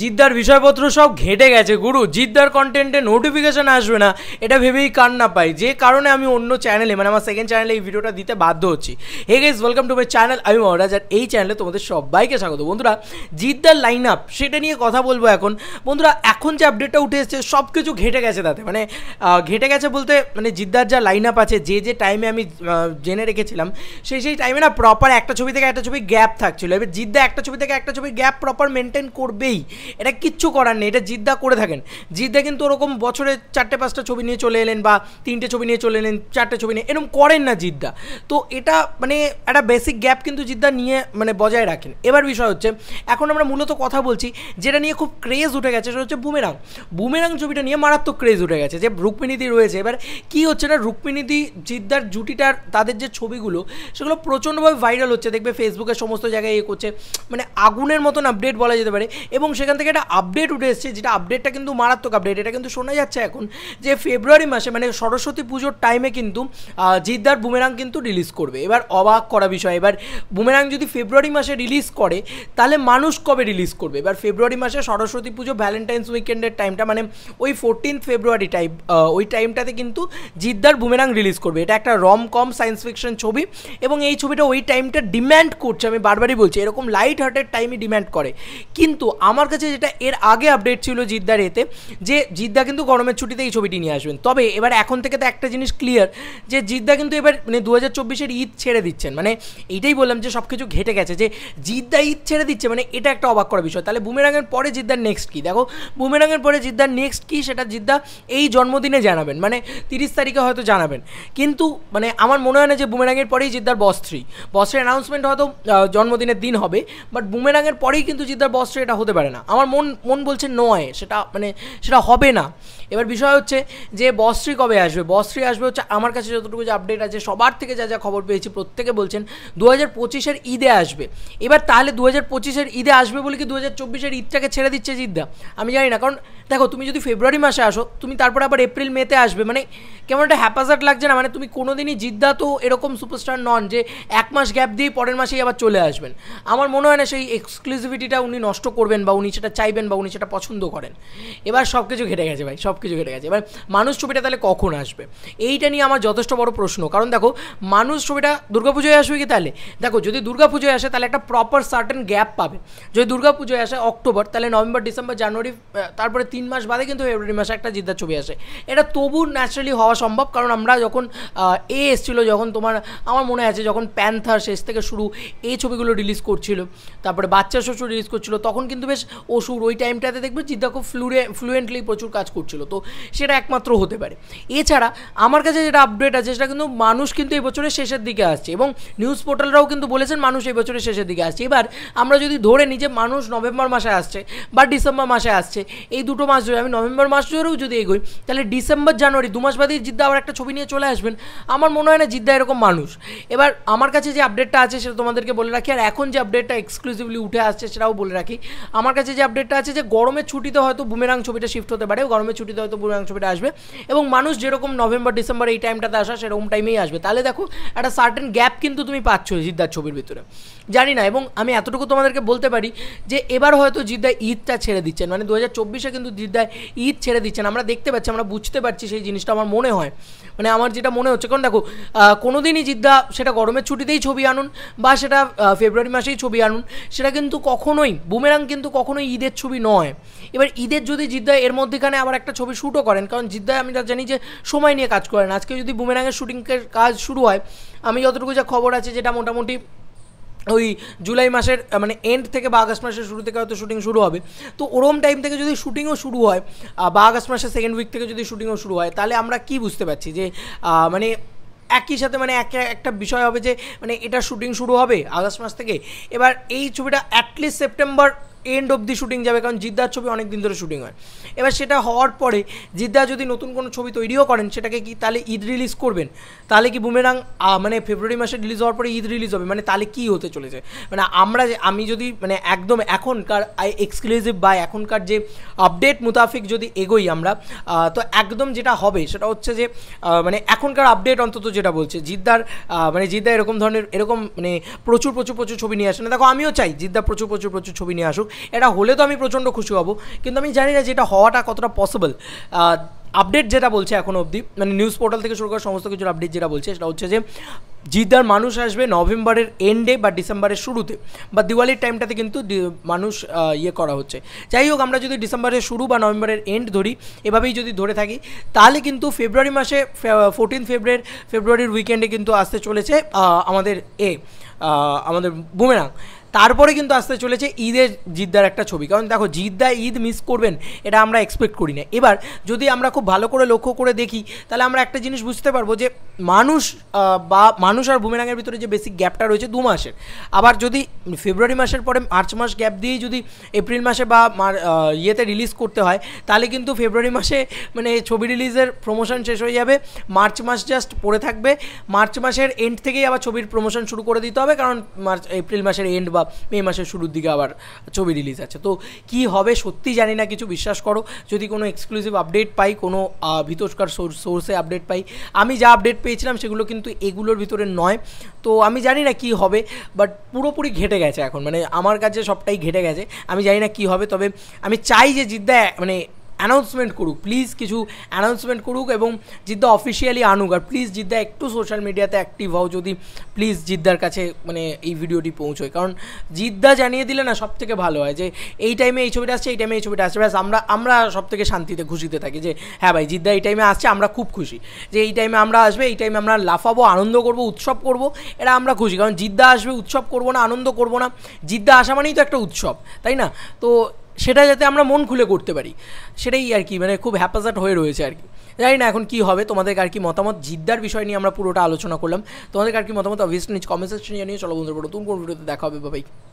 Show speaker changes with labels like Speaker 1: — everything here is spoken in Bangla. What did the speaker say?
Speaker 1: জিদ্দার বিষয়পত্র সব ঘেঁটে গেছে গুরু জিদ্দার কন্টেন্টে নোটিফিকেশান আসবে না এটা ভেবেই কান্না পাই যে কারণে আমি অন্য চ্যানেলে মানে আমার সেকেন্ড চ্যানেলে এই ভিডিওটা দিতে বাধ্য হচ্ছি hey guys welcome to my channel আমি মহারাজ আর এই চ্যানেলে তোমাদের সবাইকে স্বাগত বন্ধুরা জিদ্দার লাইন আপ সেটা নিয়ে কথা বলবো এখন বন্ধুরা এখন যে আপডেটটা উঠে এসছে সব কিছু ঘেঁটে গেছে তাতে মানে ঘেঁটে গেছে বলতে মানে জিদ্দার যা লাইন আপ আছে যে যে টাইমে আমি জেনে রেখেছিলাম সেই সেই টাইমে না প্রপার একটা ছবি থেকে একটা ছবি গ্যাপ থাকছিলো এবার জিদ্দা একটা ছবি থেকে একটা ছবি গ্যাপ প্রপার মেনটেন করবেই এটা কিচ্ছু করার নেই এটা জিদ্দা করে থাকেন জিদ্দা কিন্তু ওরকম বছরে চারটে পাঁচটা ছবি নিয়ে চলে এলেন বা তিনটে ছবি নিয়ে চলে এলেন চারটে ছবি নিয়ে এরকম করেন না জিদ্দা তো এটা মানে একটা বেসিক গ্যাপ কিন্তু জিদ্দা নিয়ে মানে বজায় রাখেন এবার বিষয় হচ্ছে এখন আমরা মূলত কথা বলছি যেটা নিয়ে খুব ক্রেজ উঠে গেছে সেটা হচ্ছে বুমেরাং বুমেরাং ছবিটা নিয়ে মারাত্মক ক্রেজ উঠে গেছে যে রুক্মিণীদি রয়েছে এবার কি হচ্ছে না রুক্মিণীদি জিদ্দার জুটিটার তাদের যে ছবিগুলো সেগুলো প্রচণ্ডভাবে ভাইরাল হচ্ছে দেখবে ফেসবুকে সমস্ত জায়গায় ইয়ে করছে মানে আগুনের মতন আপডেট বলা যেতে পারে এবং সেখানে সেখান থেকে একটা আপডেট উঠে এসছে যেটা আপডেটটা কিন্তু মারাত্মক আপডেট এটা কিন্তু শোনা যাচ্ছে এখন যে ফেব্রুয়ারি মাসে মানে সরস্বতী পুজোর টাইমে কিন্তু জিদ্দার বুমেরাং কিন্তু রিলিজ করবে এবার অবাক করা বিষয় এবার বুমেরাং যদি ফেব্রুয়ারি মাসে রিলিজ করে তাহলে মানুষ কবে রিলিজ করবে এবার ফেব্রুয়ারি মাসে সরস্বতী পুজো ভ্যালেন্টাইন্স উইকেন্ডের টাইমটা মানে ওই ফোরটিন্থ ফেব্রুয়ারি টাইম ওই টাইমটাতে কিন্তু জিদ্দার বুমেরাং রিলিজ করবে এটা একটা রম কম সায়েন্স ফিকশন ছবি এবং এই ছবিটা ওই টাইমটা ডিম্যান্ড করছে আমি বারবারই বলছি এরকম লাইট হার্টের টাইমই ডিম্যান্ড করে কিন্তু আমার কাছে যেটা এর আগে আপডেট ছিল জিদ্দার এতে যে জিদ্দা কিন্তু গরমের ছুটিতে এই ছবিটি নিয়ে আসবেন তবে এবার এখন থেকে তো একটা জিনিস ক্লিয়ার যে জিদ্দা কিন্তু এবার মানে দু হাজার চব্বিশের ঈদ ছেড়ে দিচ্ছেন মানে এইটাই বললাম যে সব কিছু ঘেটে গেছে যে জিদ্দা ঈদ ছেড়ে দিচ্ছে মানে এটা একটা অবাক করা বিষয় তাহলে বুমেরাঙের পরে জিদ্দার নেক্সট কী দেখো বুমেরাঙের পরে জিদ্দার নেক্সট কী সেটা জিদ্দা এই জন্মদিনে জানাবেন মানে তিরিশ তারিখে হয়তো জানাবেন কিন্তু মানে আমার মনে হয় না যে বুমেরাঙের পরেই জিদ্দার বস থ্রি বসের অ্যানাউন্সমেন্ট হয়তো জন্মদিনের দিন হবে বাট বুমেরাঙের পরেই কিন্তু জিদ্দার বস থ্রি এটা হতে পারে না আমার মন মন বলছে নয় সেটা মানে সেটা হবে না এবার বিষয় হচ্ছে যে বসশ্রী কবে আসবে বসশ্রী আসবে হচ্ছে আমার কাছে যতটুকু যে আপডেট আছে সবার থেকে যা যা খবর পেয়েছি প্রত্যেকে বলছেন দু হাজার পঁচিশের ঈদে আসবে এবার তাহলে দু হাজার পঁচিশের ঈদে আসবে বলে কি দু হাজার চব্বিশের ঈদটাকে ছেড়ে দিচ্ছে জিদ্দা আমি জানি না কারণ দেখো তুমি যদি ফেব্রুয়ারি মাসে আসো তুমি তারপরে আবার এপ্রিল মেতে আসবে মানে কেমন একটা হ্যাপাজার্ট লাগছে না মানে তুমি কোনোদিনই জিদ্দা তো এরকম সুপারস্টার নন যে এক মাস গ্যাপ দিয়ে পরের মাসেই আবার চলে আসবেন আমার মনে হয় না সেই এক্সক্লুসিভিটিটা উনি নষ্ট করবেন বা উনি সেটা চাইবেন বা উনি সেটা পছন্দ করেন এবার সব কিছু ঘেটে গেছে ভাই সব কিছু ঘেটে গেছে এবার মানুষ ছবিটা তাহলে কখন আসবে এইটা নিয়ে আমার যথেষ্ট বড় প্রশ্ন কারণ দেখো মানুষ ছবিটা দুর্গাপুজোয় আসবে কি তাহলে দেখো যদি দুর্গাপুজোয় আসে তাহলে একটা প্রপার সার্টেন গ্যাপ পাবে যদি দুর্গাপুজোয় আসে অক্টোবর তাহলে নভেম্বর ডিসেম্বর জানুয়ারি তারপরে তিন মাস বাদে কিন্তু ফেব্রুয়ারি মাসে একটা জিদ্দার ছবি আসে এটা তবু ন্যাচারালি হওয়া সম্ভব কারণ আমরা যখন এ এসেছিল যখন তোমার আমার মনে আছে যখন প্যান্থার শেষ থেকে শুরু এই ছবিগুলো রিলিজ করছিল তারপরে বাচ্চা শ্বশুর রিলিজ করছিল তখন কিন্তু বেশ অসুর ওই টাইমটাতে দেখবে চিন্তা খুব ফ্লুরে ফ্লুয়েন্টলি প্রচুর কাজ করছিল তো সেটা একমাত্র হতে পারে এছাড়া আমার কাছে যেটা আপডেট আছে সেটা কিন্তু মানুষ কিন্তু এই বছরের শেষের দিকে আসছে এবং নিউজ পোর্টালরাও কিন্তু বলেছেন মানুষ এই বছরের শেষের দিকে আসছে এবার আমরা যদি ধরে নিই যে মানুষ নভেম্বর মাসে আসছে বা ডিসেম্বর মাসে আসছে এই দুটো মাস ধরে আমি নভেম্বর মাস ধরেও যদি এগোই তাহলে ডিসেম্বর জানুয়ারি দু মাস বাদেই জিদ্দা আবার একটা ছবি নিয়ে চলে আসবেন আমার মনে হয় না জিদ্দা এরকম মানুষ এবার আমার কাছে যে আপডেটটা আছে সেটা তোমাদেরকে বলে রাখি আর এখন যে আপডেটটা এক্সক্লুসিভলি উঠে আসছে সেটাও বলে রাখি আমার কাছে কাছে যে আপডেটটা আছে যে গরমের ছুটিতে হয়তো বুমেরাং ছবিটা শিফট হতে পারে গরমের ছুটিতে হয়তো বুমেরাং ছবিটা আসবে এবং মানুষ যেরকম নভেম্বর ডিসেম্বর এই টাইমটাতে আসা সেরকম টাইমেই আসবে তাহলে দেখো একটা সার্টেন গ্যাপ কিন্তু তুমি পাচ্ছ জিদ্দার ছবির ভিতরে জানি না এবং আমি এতটুকু তোমাদেরকে বলতে পারি যে এবার হয়তো জিদ্দায় ঈদটা ছেড়ে দিচ্ছেন মানে দু হাজার চব্বিশে কিন্তু জিদ্দায় ঈদ ছেড়ে দিচ্ছেন আমরা দেখতে পাচ্ছি আমরা বুঝতে পারছি সেই জিনিসটা আমার মনে হয় মানে আমার যেটা মনে হচ্ছে কারণ দেখো কোনো দিনই জিদ্দা সেটা গরমের ছুটিতেই ছবি আনুন বা সেটা ফেব্রুয়ারি মাসেই ছবি আনুন সেটা কিন্তু কখনোই বুমেরাং কিন্তু কখনোই কোনো ঈদের ছবি নয় এবার ঈদের যদি জিদ্দায় এর মধ্যেখানে আবার একটা ছবি শ্যুটও করেন কারণ জিদ্দায় আমি যা জানি যে সময় নিয়ে কাজ করেন আজকে যদি বুমেরাঙের শ্যুটিংয়ের কাজ শুরু হয় আমি যতটুকু যা খবর আছে যেটা মোটামুটি ওই জুলাই মাসের মানে এন্ড থেকে বা আগস্ট মাসের শুরু থেকে হয়তো শুটিং শুরু হবে তো ওরম টাইম থেকে যদি শুটিংও শুরু হয় বা আগস্ট মাসের সেকেন্ড উইক থেকে যদি শুটিংও শুরু হয় তাহলে আমরা কি বুঝতে পারছি যে মানে একই সাথে মানে এক একটা বিষয় হবে যে মানে এটা শুটিং শুরু হবে আগস্ট মাস থেকে এবার এই ছবিটা at least September end of the shooting যাবে কারণ জিদ্দার ছবি অনেক দিন ধরে শুটিং হয় এবার সেটা হওয়ার পরে জিদ্দা যদি নতুন কোনো ছবি তৈরিও করেন সেটাকে কি তাহলে ঈদ রিলিজ করবেন তাহলে কি বুমেরাং মানে ফেব্রুয়ারি মাসে রিলিজ হওয়ার পরে ঈদ রিলিজ হবে মানে তাহলে কী হতে চলেছে মানে আমরা যে আমি যদি মানে একদম এখনকার এক্সক্লুসিভ বা এখনকার যে আপডেট মোতাফিক যদি এগোই আমরা তো একদম যেটা হবে সেটা হচ্ছে যে মানে এখনকার আপডেট অন্তত যেটা বলছে জিদ্দার মানে জিদ্দা এরকম ধরনের এরকম মানে প্রচুর প্রচুর প্রচুর ছবি নিয়ে আসে না দেখো আমিও চাই জিদ্দা প্রচুর প্রচুর প্রচুর ছবি নিয়ে আসুক এটা হলে তো আমি প্রচণ্ড খুশি হব কিন্তু আমি জানি না যে এটা হওয়াটা কতটা পসিবল আপডেট যেটা বলছে এখন অবধি মানে নিউজ পোর্টাল থেকে শুরু করে সমস্ত কিছুর আপডেট যেটা বলছে সেটা হচ্ছে যে জিদ্দার মানুষ আসবে নভেম্বরের এন্ডে বা ডিসেম্বরের শুরুতে বা দিওয়ালির টাইমটাতে কিন্তু মানুষ ইয়ে করা হচ্ছে যাই হোক আমরা যদি ডিসেম্বরের শুরু বা নভেম্বরের এন্ড ধরি এভাবেই যদি ধরে থাকি তাহলে কিন্তু ফেব্রুয়ারি মাসে ফোরটিন ফেব্রুয়ারি ফেব্রুয়ারির উইকেন্ডে কিন্তু আসতে চলেছে আমাদের এ আমাদের বুমেরাং তারপরে কিন্তু আসতে চলেছে ঈদের জিদ্দার একটা ছবি কারণ দেখো জিদ্দা ঈদ মিস করবেন এটা আমরা এক্সপেক্ট করি না এবার যদি আমরা খুব ভালো করে লক্ষ্য করে দেখি তাহলে আমরা একটা জিনিস বুঝতে পারবো যে মানুষ বা মানুষ আর বুমেরাঙের ভিতরে যে বেসিক গ্যাপটা রয়েছে দু মাসের আবার যদি ফেব্রুয়ারি মাসের পরে মার্চ মাস গ্যাপ দিয়েই যদি এপ্রিল মাসে বা ইয়েতে রিলিজ করতে হয় তাহলে কিন্তু ফেব্রুয়ারি মাসে মানে ছবি রিলিজের প্রমোশন শেষ হয়ে যাবে মার্চ মাস জাস্ট পড়ে থাকবে মার্চ মাসের এন্ড থেকেই আবার ছবির প্রমোশন শুরু করে দিতে হবে কারণ মার্চ এপ্রিল মাসের এন্ড বা মে মাসের শুরুর দিকে আবার ছবি রিলিজ আছে তো কি হবে সত্যি জানি না কিছু বিশ্বাস করো যদি কোনো এক্সক্লুসিভ আপডেট পাই কোনো ভিতরকার সোর্সে আপডেট পাই আমি যা আপডেট পেয়েছিলাম সেগুলো কিন্তু এগুলোর ভিতরে ভিতরে নয় তো আমি জানি না কি হবে বাট পুরোপুরি ঘেটে গেছে এখন মানে আমার কাছে সবটাই ঘেটে গেছে আমি জানি না কি হবে তবে আমি চাই যে জিদ্দা মানে অ্যানাউন্সমেন্ট করুক প্লিজ কিছু অ্যানাউন্সমেন্ট করুক এবং জিদ্দা অফিসিয়ালি আনুক আর প্লিজ জিদ্দা একটু সোশ্যাল মিডিয়াতে অ্যাক্টিভ হও যদি প্লিজ জিদ্দার কাছে মানে এই ভিডিওটি পৌঁছয় কারণ জিদ্দা জানিয়ে দিলে না সব থেকে ভালো হয় যে এই টাইমে এই ছবিটা আসছে এই টাইমে এই ছবিটা আসছে ব্যাস আমরা আমরা সব থেকে শান্তিতে খুশিতে থাকি যে হ্যাঁ ভাই জিদ্দা এই টাইমে আসছে আমরা খুব খুশি যে এই টাইমে আমরা আসবে এই টাইমে আমরা লাফাবো আনন্দ করব উৎসব করব এটা আমরা খুশি কারণ জিদ্দা আসবে উৎসব করব না আনন্দ করব না জিদ্দা আসা মানেই তো একটা উৎসব তাই না তো সেটা যাতে আমরা মন খুলে করতে পারি সেটাই আর কি মানে খুব হ্যাপাজাট হয়ে রয়েছে আর কি জানি না এখন কি হবে তোমাদের আর কি মতামত জিদ্দার বিষয় নিয়ে আমরা পুরোটা আলোচনা করলাম তোমাদের আর কি মতামত অভিয়াসলি নিজ কমেন্ট সেকশনে জানিয়ে চলো বন্ধুরা নতুন কোন ভিডিওতে দেখা হবে বাবাই